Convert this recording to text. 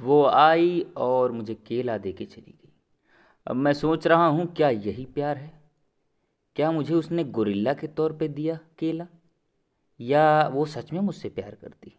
वो आई और मुझे केला दे के चली गई अब मैं सोच रहा हूँ क्या यही प्यार है क्या मुझे उसने गोरिल्ला के तौर पे दिया केला या वो सच में मुझसे प्यार करती